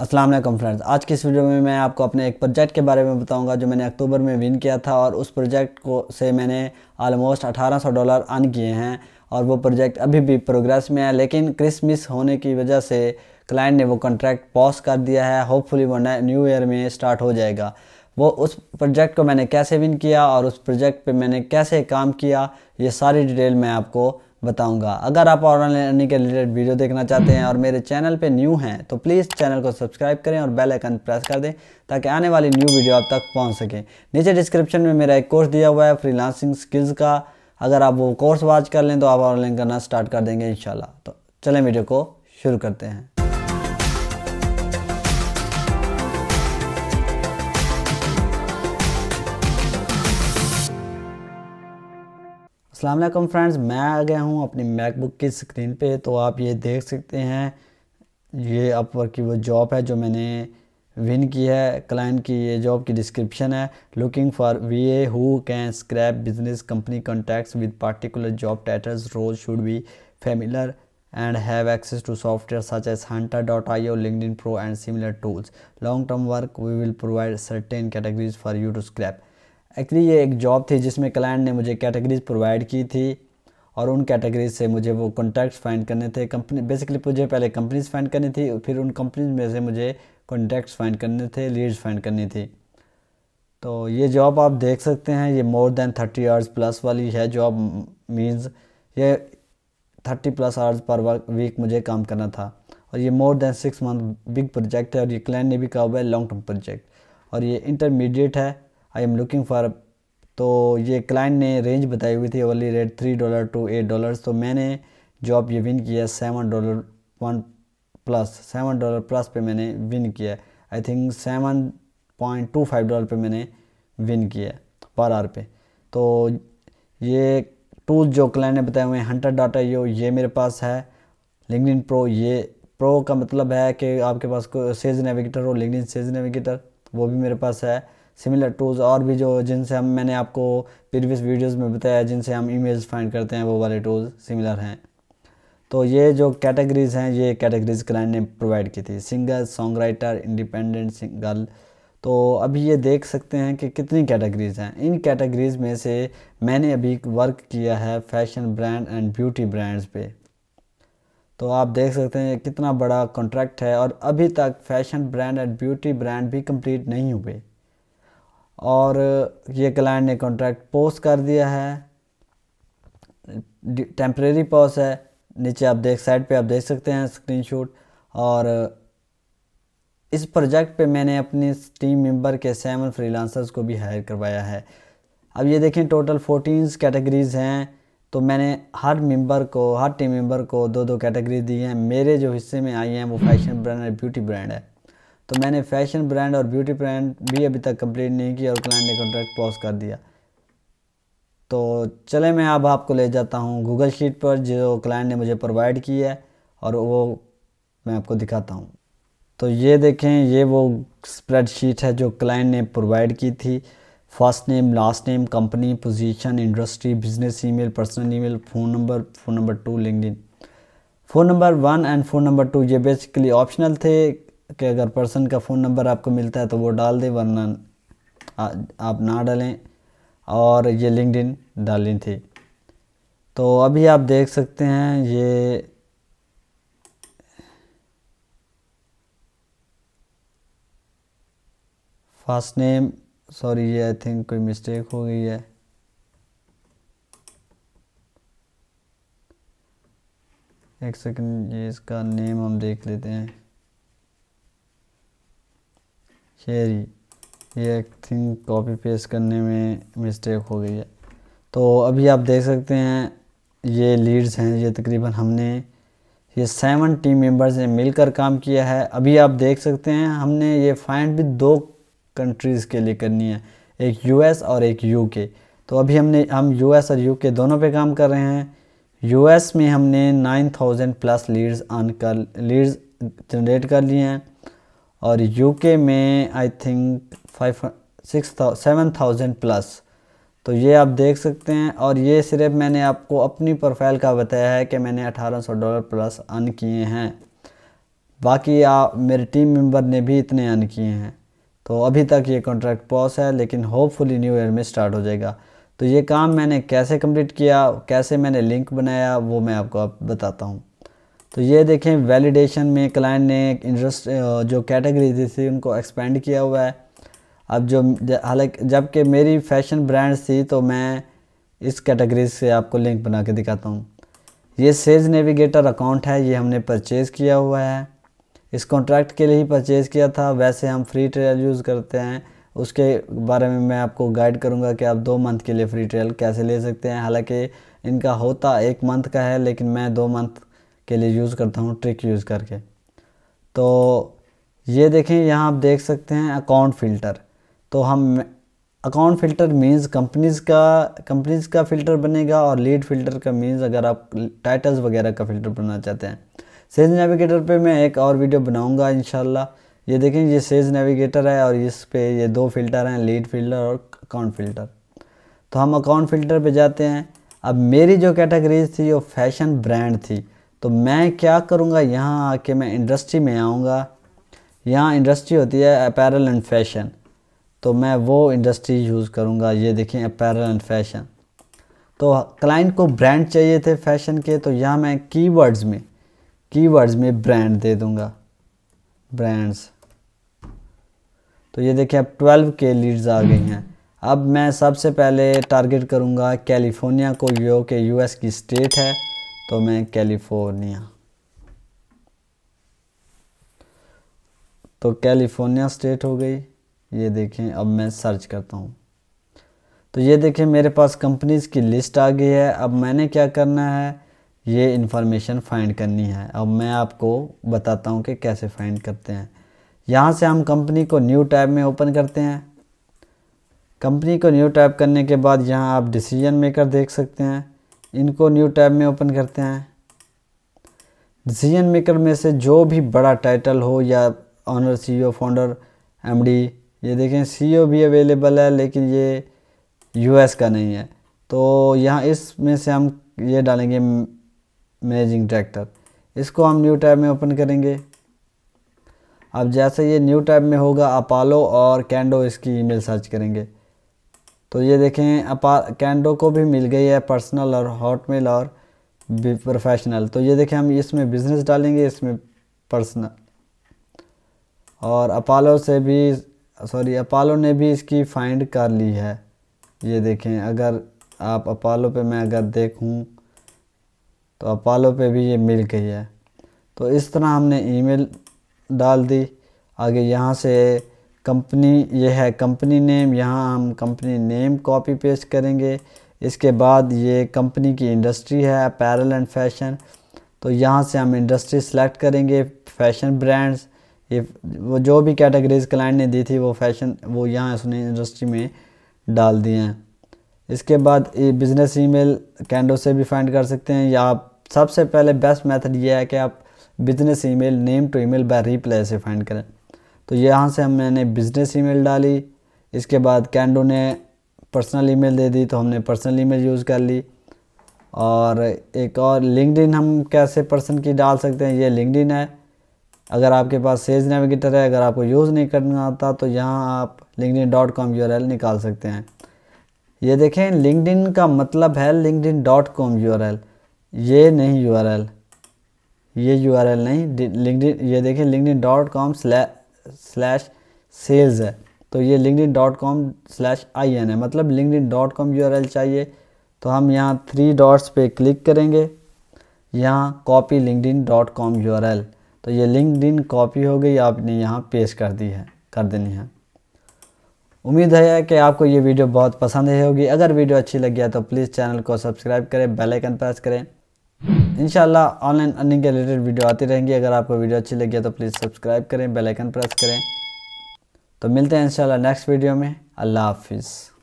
Aslam friends आज की इस वीडियो में मैं आपको अपने एक प्रोजेक्ट के बारे में बताऊंगा जो मैंने अक्टूबर में विन किया था और उस प्रोजेक्ट को से मैंने आलमोस्ट 1800 डॉलर अर्न किए हैं और वो प्रोजेक्ट अभी भी प्रोग्रेस में है लेकिन क्रिसमस होने की वजह से क्लाइंट ने वो कॉन्ट्रैक्ट पॉज कर दिया है होपफुली वो न्यू ईयर में स्टार्ट हो जाएगा वो उस प्रोजेक्ट को मैंने कैसे विन किया और उस प्रोजेक्ट पर मैंने कैसे काम किया ये सारी डिटेल मैं आपको बताऊंगा अगर आप ऑनलाइन लर्निंग के रिलेटेड वीडियो देखना चाहते हैं और मेरे चैनल पे न्यू हैं तो प्लीज़ चैनल को सब्सक्राइब करें और बेल आइकन प्रेस कर दें ताकि आने वाली न्यू वीडियो आप तक पहुंच सके नीचे डिस्क्रिप्शन में मेरा एक कोर्स दिया हुआ है फ्रीलांसिंग स्किल्स का अगर आप वो कोर्स वाच कर लें तो आप ऑनलाइन करना स्टार्ट कर देंगे इन तो चलें वीडियो को शुरू करते हैं असलम फ्रेंड्स मैं आ गया हूँ अपनी मैकबुक की स्क्रीन पे तो आप ये देख सकते हैं ये अपवर्क की वो जॉब है जो मैंने विन की है क्लाइंट की ये जॉब की डिस्क्रिप्शन है looking for V A who can scrape business company contacts with particular job titles role should be familiar and have access to software such as hunter.io linkedin pro and similar tools long term work we will provide certain categories for you to scrape actually ये एक job थी जिसमें client ने मुझे categories provide की थी और उन कैटेगरीज से मुझे वो कॉन्टैक्ट फाइंड करने थे कंपनी बेसिकली मुझे पहले कंपनीज फाइंड करनी थी फिर उन कंपनीज में से मुझे कॉन्टैक्ट फाइंड करने थे लीड्स फाइंड करनी थी तो ये जॉब आप देख सकते हैं ये more than thirty hours plus वाली है जॉब मीन्स ये thirty plus hours per week मुझे काम करना था और ये more than six month big project है और ये क्लाइंट ने भी कहा हुआ है लॉन्ग टर्म प्रोजेक्ट और ये इंटरमीडिएट है आई एम लुकिंग फॉर तो ये क्लाइंट ने रेंज बताई हुई थी only rate three dollar to eight dollar तो मैंने जॉब ये विन किया seven dollar one plus seven dollar plus पे मैंने विन किया I think seven point two five dollar पे मैंने विन किया पर आर पे तो ये टूल जो क्लाइंट ने बताए हुए हैं हंटर डाटा यो ये मेरे पास है लिंकडिन प्रो ये प्रो का मतलब है कि आपके पास को सेज नेविगेटर हो लिंकडिन सेज नेविगेटर वो भी मेरे पास है सिमिलर टूल्स और भी जो जिनसे हम मैंने आपको प्रीवियस वीडियोस में बताया जिनसे हम इमेज फाइंड करते हैं वो वाले टूल्स सिमिलर हैं तो ये जो कैटेगरीज हैं ये कैटेगरीज क्लाइंट ने प्रोवाइड की थी singer songwriter independent single तो अभी ये देख सकते हैं कि कितनी कैटेगरीज हैं इन कैटेगरीज में से मैंने अभी वर्क किया है fashion brand and beauty brands पे तो आप देख सकते हैं कितना बड़ा कॉन्ट्रैक्ट है और अभी तक fashion brand and beauty brand भी कंप्लीट नहीं हुए और ये क्लाइंट ने कॉन्ट्रैक्ट पोस्ट कर दिया है टेम्प्रेरी पॉज है नीचे आप देख साइड पे आप देख सकते हैं स्क्रीनशॉट और इस प्रोजेक्ट पे मैंने अपनी टीम मेंबर के सेवन फ्रीलांसर्स को भी हायर करवाया है अब ये देखें टोटल फोर्टीन कैटेगरीज़ हैं तो मैंने हर मेंबर को हर टीम मेंबर को दो दो कैटेगरी दी हैं मेरे जो हिस्से में आई हैं वो फैशन ब्रांड और ब्यूटी ब्रांड है तो मैंने फैशन ब्रांड और ब्यूटी ब्रांड भी अभी तक कंप्लीट नहीं किया और क्लाइंट ने कॉन्ट्रैक्ट पॉज कर दिया तो चले मैं अब आपको ले जाता हूँ गूगल शीट पर जो क्लाइंट ने मुझे प्रोवाइड की है और वो मैं आपको दिखाता हूँ तो ये देखें ये वो स्प्रेडशीट है जो क्लाइंट ने प्रोवाइड की थी first name last name company position industry business email personal email phone number phone number two LinkedIn phone number one and phone number two ये बेसिकली ऑप्शनल थे कि अगर पर्सन का फ़ोन नंबर आपको मिलता है तो वो डाल दें वरना आप ना डालें और ये लिंकड डाली थी तो अभी आप देख सकते हैं ये फर्स्ट नेम सॉरी ये आई थिंक कोई मिस्टेक हो गई है एक सेकंड ये इसका नेम हम देख लेते हैं शेरी ये थिंग कॉपी पेस्ट करने में मिस्टेक हो गई है तो अभी आप देख सकते हैं ये लीड्स हैं ये तकरीबन हमने ये सेवन टीम मेंबर्स ने मिलकर काम किया है अभी आप देख सकते हैं हमने ये फाइंड भी दो कंट्रीज़ के लिए करनी है एक यूएस और एक यूके तो अभी हमने हम यूएस और यूके दोनों पे काम कर रहे हैं यूएस में हमने नाइन थाउजेंड प्लस लीड्स आन कर लीड्स जनरेट कर लिए हैं और यूके में I think five six seven thousand plus तो ये आप देख सकते हैं और ये सिर्फ मैंने आपको अपनी प्रोफाइल का बताया है कि मैंने अठारह सौ डॉलर प्लस अन किए हैं बाकी आप मेरे टीम मेंबर ने भी इतने अन किए हैं तो अभी तक ये कॉन्ट्रैक्ट पॉस है लेकिन होपफुली न्यू ईयर में स्टार्ट हो जाएगा तो ये काम मैंने कैसे कंप्लीट किया कैसे मैंने लिंक बनाया वो मैं आपको आप बताता हूँ तो ये देखें वैलिडेशन में क्लाइंट ने इंटरेस्ट जो कैटेगरी दी थी उनको एक्सपेंड किया हुआ है अब जो हालांकि जबकि मेरी फैशन ब्रांड थी तो मैं इस कैटेगरी से आपको लिंक बना के दिखाता हूँ ये सेज नेविगेटर अकाउंट है ये हमने परचेज़ किया हुआ है इस कॉन्ट्रैक्ट के लिए ही परचेज़ किया था वैसे हम फ्री ट्रेल यूज़ करते हैं उसके बारे में मैं आपको गाइड करूँगा कि आप दो मंथ के लिए फ्री ट्रेल कैसे ले सकते हैं हालाँकि इनका होता एक मंथ का है लेकिन मैं दो मंथ के लिए यूज़ करता हूँ ट्रिक यूज़ करके तो ये देखें यहाँ आप देख सकते हैं अकाउंट फ़िल्टर तो हम अकाउंट फ़िल्टर मींस कंपनीज़ का कंपनीज़ का फ़िल्टर बनेगा और लीड फ़िल्टर का मींस अगर आप टाइटल्स वगैरह का फ़िल्टर बनाना चाहते हैं सेल्स नेविगेटर पे मैं एक और वीडियो बनाऊंगा इन ये देखें ये सेल्स नेविगेटर है और इस पे ये दो फ़िल्टर हैं लीड फ़िल्टर और अकाउंट फ़िल्टर तो हम अकाउंट फ़िल्टर पर जाते हैं अब मेरी जो कैटेगरीज थी वो फैशन ब्रांड थी तो मैं क्या करूँगा यहाँ आके मैं इंडस्ट्री में आऊँगा यहाँ इंडस्ट्री होती है अपैरल एंड फैशन तो मैं वो इंडस्ट्री यूज़ करूँगा ये देखें अपैरल एंड फैशन तो क्लाइंट को ब्रांड चाहिए थे फैशन के तो यहाँ मैं कीवर्ड्स में कीवर्ड्स में ब्रांड दे दूँगा ब्रांड्स तो ये देखें अब 12 के लीड्स आ गई हैं अब मैं सबसे पहले टारगेट करूँगा कैलिफोर्निया को यो कि यूएस की स्टेट है तो मैं कैलिफोर्निया तो कैलिफोर्निया स्टेट हो गई ये देखें अब मैं सर्च करता हूँ तो ये देखें मेरे पास कंपनीज की लिस्ट आ गई है अब मैंने क्या करना है ये इन्फॉर्मेशन फाइंड करनी है अब मैं आपको बताता हूँ कि कैसे फाइंड करते हैं यहाँ से हम कंपनी को न्यू टैब में ओपन करते हैं कंपनी को न्यू टैब करने के बाद यहाँ आप डिसीजन मेकर देख सकते हैं इनको न्यू टैब में ओपन करते हैं डिसीजन मेकर में से जो भी बड़ा टाइटल हो या ऑनर सीईओ फाउंडर एमडी ये देखें सीईओ भी अवेलेबल है लेकिन ये यूएस का नहीं है तो यहाँ इसमें से हम ये डालेंगे मैनेजिंग डायरेक्टर इसको हम न्यू टैब में ओपन करेंगे अब जैसे ये न्यू टैब में होगा अपालो और कैंडो इसकी ईमेल सर्च करेंगे तो ये देखें अपा कैंडो को भी मिल गई है पर्सनल और हॉटमेल और प्रोफेशनल तो ये देखें हम इसमें बिज़नेस डालेंगे इसमें पर्सनल और अपालो से भी सॉरी अपालो ने भी इसकी फाइंड कर ली है ये देखें अगर आप अपालो पे मैं अगर देखूं तो अपालो पे भी ये मिल गई है तो इस तरह हमने ईमेल डाल दी आगे यहाँ से कंपनी ये है कंपनी नेम यहाँ हम कंपनी नेम कॉपी पेस्ट करेंगे इसके बाद ये कंपनी की इंडस्ट्री है अपैरल एंड फैशन तो यहाँ से हम इंडस्ट्री सेलेक्ट करेंगे फैशन ब्रांड्स ये वो जो भी कैटेगरीज क्लाइंट ने दी थी वो फैशन वो यहाँ उसने इंडस्ट्री में डाल दिए हैं इसके बाद ये बिज़नेस ईमेल कैंडो से भी फाइंड कर सकते हैं या आप सबसे पहले बेस्ट मेथड ये है कि आप business email name to email by reply से फाइंड करें तो यहाँ से हमने बिज़नेस ईमेल डाली इसके बाद कैंडो ने पर्सनल ईमेल दे दी तो हमने पर्सनल ईमेल यूज़ कर ली और एक और लिंकड हम कैसे पर्सन की डाल सकते हैं ये लिंकड है अगर आपके पास सेज नेविगेटर है अगर आपको यूज़ नहीं करना आता तो यहाँ आप लिंकड डॉट कॉम यू निकाल सकते हैं ये देखें लिंकड का मतलब है लिंकड डॉट कॉम यू ये नहीं यू ये यू नहीं लिंकड ये देखें LinkedIn dot com sla slash sales है तो ये LinkedIn dot com slash I N है मतलब LinkedIn dot com U R L चाहिए तो हम यहाँ थ्री डॉट्स पे क्लिक करेंगे यहाँ copy LinkedIn dot com U R L तो ये लिंकड इन कॉपी हो गई आपने यहाँ पेश कर दी है कर देनी है उम्मीद है कि आपको ये वीडियो बहुत पसंद है होगी अगर वीडियो अच्छी लगी है तो प्लीज़ चैनल को सब्सक्राइब करें बेल आइकन प्रेस करें इनशाला ऑनलाइन अर्निंग के रिलेटेड वीडियो आती रहेंगी अगर आपको वीडियो अच्छी लगी तो प्लीज़ सब्सक्राइब करें बेलाइकन प्रेस करें तो मिलते हैं इंशाल्लाह नेक्स्ट वीडियो में अल्लाह हाफिज़